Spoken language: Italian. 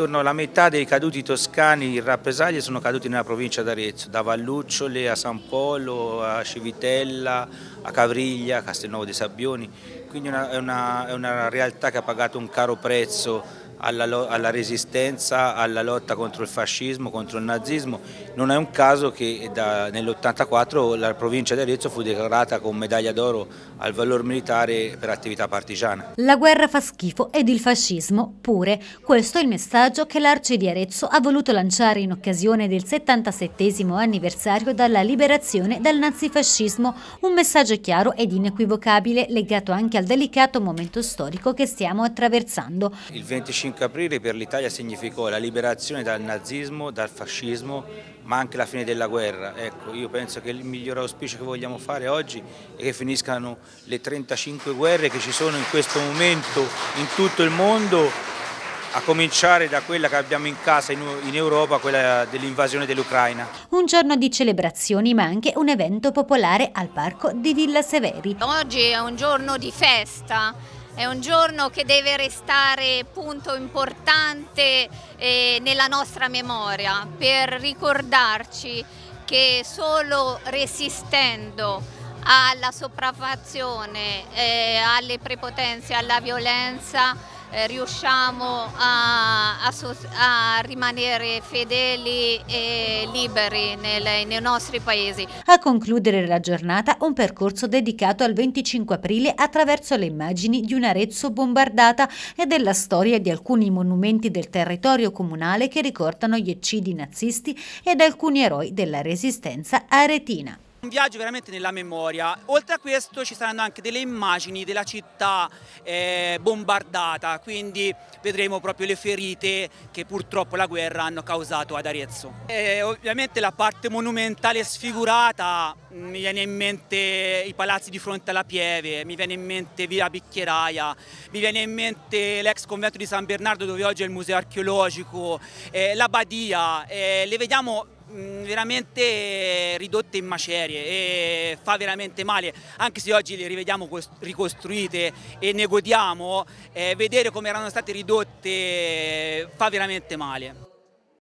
Attorno alla metà dei caduti toscani in rappresaglie sono caduti nella provincia d'Arezzo, da Vallucciole a San Polo, a Civitella, a Cavriglia, a Castelnuovo dei Sabbioni. Quindi è una, è una realtà che ha pagato un caro prezzo alla, alla, resistenza, alla lotta contro il fascismo, contro il nazismo. Non è un caso che nell'84 la provincia di Arezzo fu decorata con medaglia d'oro al valor militare per attività partigiana. La guerra fa schifo ed il fascismo pure. Questo è il messaggio che l'Arci di Arezzo ha voluto lanciare in occasione del 77 anniversario dalla liberazione dal nazifascismo, un messaggio chiaro ed inequivocabile legato anche al delicato momento storico che stiamo attraversando. Il 25 25 aprile per l'Italia significò la liberazione dal nazismo, dal fascismo, ma anche la fine della guerra. Ecco, io penso che il miglior auspicio che vogliamo fare oggi è che finiscano le 35 guerre che ci sono in questo momento in tutto il mondo, a cominciare da quella che abbiamo in casa in Europa, quella dell'invasione dell'Ucraina. Un giorno di celebrazioni ma anche un evento popolare al parco di Villa Severi. Oggi è un giorno di festa è un giorno che deve restare punto importante eh, nella nostra memoria per ricordarci che solo resistendo alla sopraffazione, eh, alle prepotenze, alla violenza eh, riusciamo a, a, a, rimanere fedeli e liberi nel, nei nostri paesi. A concludere la giornata un percorso dedicato al 25 aprile attraverso le immagini di un Arezzo bombardata e della storia di alcuni monumenti del territorio comunale che ricordano gli eccidi nazisti ed alcuni eroi della resistenza aretina. Un viaggio veramente nella memoria. Oltre a questo ci saranno anche delle immagini della città eh, bombardata, quindi vedremo proprio le ferite che purtroppo la guerra hanno causato ad Arezzo. E eh, ovviamente la parte monumentale sfigurata, mi viene in mente i palazzi di fronte alla Pieve, mi viene in mente Via Bicchieraia, mi viene in mente l'ex convento di San Bernardo dove oggi è il museo archeologico, eh, la Badia, eh, le vediamo Mm, veramente ridotte in macerie e fa veramente male anche se oggi le rivediamo ricostruite e ne godiamo eh, vedere come erano state ridotte fa veramente male